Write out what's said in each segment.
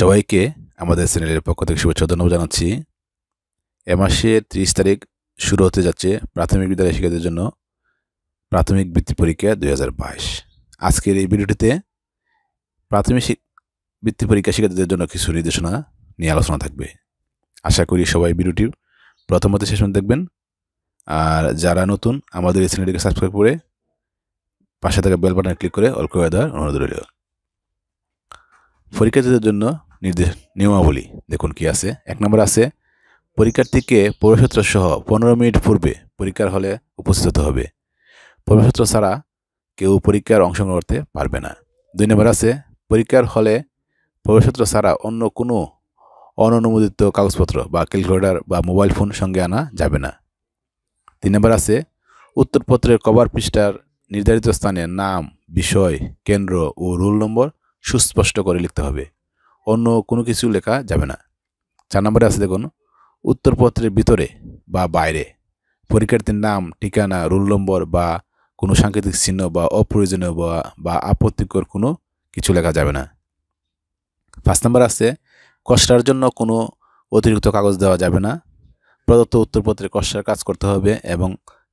সবাইকে আমাদের চ্যানেলের পক্ষ থেকে শুভেচ্ছা ধন্যবাদ জানাচ্ছি এ মাসের ত্রিশ তারিখ শুরু হতে যাচ্ছে প্রাথমিক বিদ্যালয় শিক্ষার্থীর জন্য প্রাথমিক বৃত্তি পরীক্ষা দুই আজকের এই ভিডিওটিতে প্রাথমিক বৃত্তি পরীক্ষা শিক্ষার্থীদের জন্য কিছু নির্দেশনা নিয়ে আলোচনা থাকবে আশা করি সবাই ভিডিওটি প্রথমত শেষ শেষ দেখবেন আর যারা নতুন আমাদের এই চ্যানেলটিকে সাবস্ক্রাইব করে পাশে থাকা বেল বাটনে ক্লিক করে অল্প করে অনুরোধ রইল পরীক্ষার্থীদের জন্য নির্দেশ নিয়মাবলী দেখুন কি আছে এক নম্বর আছে পরীক্ষার্থীকে প্রবেশপত্র সহ পনেরো মিনিট পূর্বে পরীক্ষার হলে উপস্থিত হতে হবে প্রবেশপত্র ছাড়া কেউ পরীক্ষার অংশগ্রহণ করতে পারবে না দুই নম্বর আছে পরীক্ষার হলে প্রবেশপত্র ছাড়া অন্য কোনো অননুমোদিত কাগজপত্র বা ক্যালকুলেটার বা মোবাইল ফোন সঙ্গে আনা যাবে না তিন নম্বর আছে উত্তরপত্রের কভার পৃষ্ঠার নির্ধারিত স্থানে নাম বিষয় কেন্দ্র ও রোল নম্বর সুস্পষ্ট করে লিখতে হবে অন্য কোনো কিছু লেখা যাবে না চার নম্বরে আছে দেখুন উত্তরপত্রের ভিতরে বা বাইরে পরীক্ষার্থীর নাম ঠিকানা রোল নম্বর বা কোনো সাংকেতিক চিহ্ন বা অপ্রয়োজনীয় বা বা আপত্তিকর কোনো কিছু লেখা যাবে না পাঁচ নম্বর আছে কষ্টার জন্য কোনো অতিরিক্ত কাগজ দেওয়া যাবে না প্রদত্ত উত্তরপত্রে কষ্টার কাজ করতে হবে এবং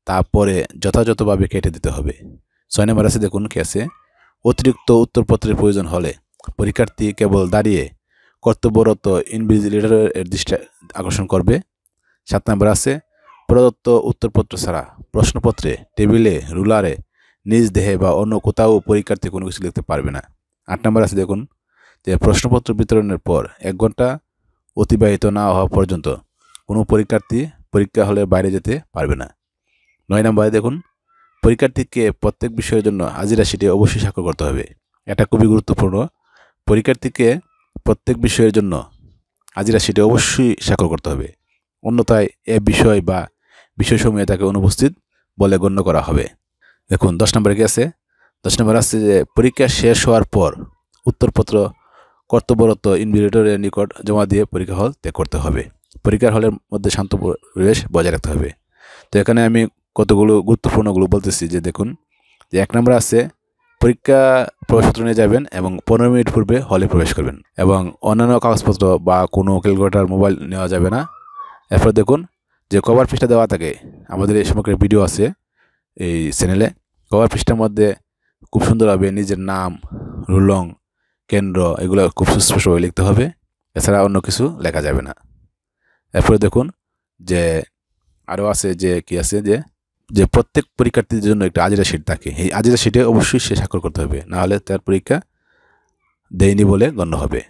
তারপরে যথাযথভাবে কেটে দিতে হবে ছয় নম্বর আছে দেখুন কে আছে অতিরিক্ত উত্তরপত্রের প্রয়োজন হলে পরীক্ষার্থী কেবল দাঁড়িয়ে কর্তব্যরত ইনভিজিলেটরের দৃষ্টি আকর্ষণ করবে সাত নম্বর আছে প্রদত্ত উত্তরপত্র ছাড়া প্রশ্নপত্রে টেবিলে রুলারে নিজ দেহে বা অন্য কোথাও পরীক্ষার্থী কোনো কিছু লিখতে পারবে না আট নম্বর আছে দেখুন যে প্রশ্নপত্র বিতরণের পর এক ঘন্টা অতিবাহিত না হওয়া পর্যন্ত কোনো পরীক্ষার্থী পরীক্ষা হলে বাইরে যেতে পারবে না নয় নম্বরে দেখুন পরীক্ষার্থীকে প্রত্যেক বিষয়ের জন্য হাজিরা সেটি অবশ্যই স্বাক্ষর করতে হবে এটা খুবই গুরুত্বপূর্ণ পরীক্ষার্থীকে প্রত্যেক বিষয়ের জন্য হাজিরা শিটে অবশ্যই স্বাক্ষর করতে হবে অন্যথায় এ বিষয় বা বিষয়সমূহে তাকে অনুপস্থিত বলে গণ্য করা হবে দেখুন দশ নম্বরে গেছে আছে দশ নম্বর আসছে যে পরীক্ষা শেষ হওয়ার পর উত্তরপত্র কর্তব্যরত ইনভিটেটরের নিকট জমা দিয়ে পরীক্ষা হল ত্যাগ করতে হবে পরীক্ষার হলের মধ্যে শান্ত পরিবেশ বজায় রাখতে হবে তো এখানে আমি কতগুলো গুরুত্বপূর্ণগুলো বলতেছি যে দেখুন যে এক নম্বর আছে পরীক্ষা প্রবেশপত্র নিয়ে যাবেন এবং পনেরো মিনিট পূর্বে হলে প্রবেশ করবেন এবং অন্যান্য কাগজপত্র বা কোনো ক্যালকুলেটার মোবাইল নেওয়া যাবে না এরপর দেখুন যে কভার পৃষ্ঠা দেওয়া থাকে আমাদের এই সম্পর্কে ভিডিও আছে এই চ্যানেলে কভার পৃষ্ঠার মধ্যে খুব সুন্দরভাবে নিজের নাম রুলং কেন্দ্র এগুলো খুব সুস্পষ্টভাবে লিখতে হবে এছাড়া অন্য কিছু লেখা যাবে না এরপরে দেখুন যে আরও আছে যে কি আছে যে যে প্রত্যেক পরীক্ষার্থীদের জন্য একটা আজিরা সিট থাকে এই আজিরা সিটে অবশ্যই সে স্বাক্ষর করতে হবে নাহলে তার পরীক্ষা দেয়নি বলে গণ্য হবে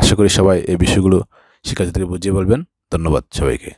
আশা করি সবাই এই বিষয়গুলো শিক্ষার্থীদের বুঝিয়ে বলবেন ধন্যবাদ সবাইকে